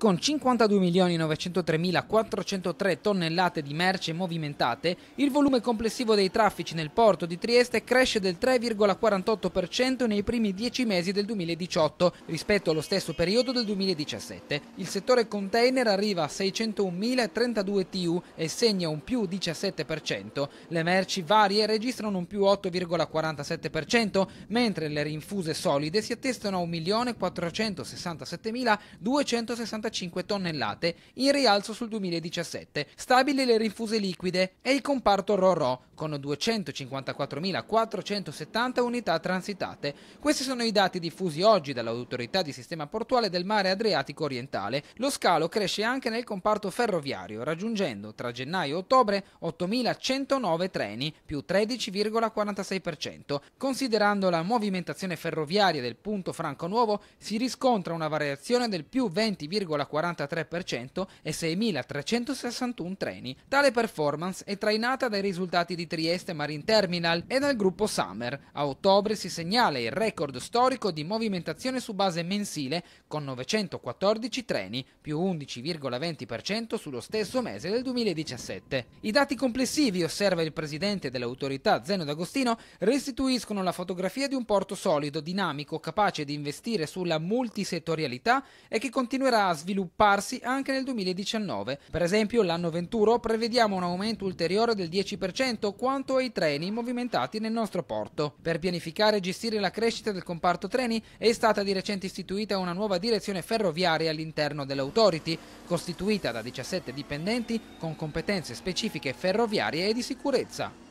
con 52.903.403 tonnellate di merce movimentate, il volume complessivo dei traffici nel porto di Trieste cresce del 3,48% nei primi 10 mesi del 2018 rispetto allo stesso periodo del 2017. Il settore container arriva a 601.032 TU e segna un più 17%. Le merci varie registrano un più 8,47%, mentre le rinfuse solide si attestano a 1.467.265 65 tonnellate, in rialzo sul 2017, stabili le rifuse liquide e il comparto RORO, con 254.470 unità transitate. Questi sono i dati diffusi oggi dall'autorità di sistema portuale del mare Adriatico orientale. Lo scalo cresce anche nel comparto ferroviario, raggiungendo tra gennaio e ottobre 8.109 treni, più 13,46%. Considerando la movimentazione ferroviaria del punto franco nuovo, si riscontra una variazione del più 20,4% 0,43% e 6.361 treni. Tale performance è trainata dai risultati di Trieste Marine Terminal e dal gruppo Summer. A ottobre si segnala il record storico di movimentazione su base mensile con 914 treni, più 11,20% sullo stesso mese del 2017. I dati complessivi, osserva il presidente dell'autorità Zeno D'Agostino, restituiscono la fotografia di un porto solido, dinamico, capace di investire sulla multisettorialità e che continuerà a sviluppare svilupparsi anche nel 2019. Per esempio l'anno 21 prevediamo un aumento ulteriore del 10% quanto ai treni movimentati nel nostro porto. Per pianificare e gestire la crescita del comparto treni è stata di recente istituita una nuova direzione ferroviaria all'interno dell'Authority, costituita da 17 dipendenti con competenze specifiche ferroviarie e di sicurezza.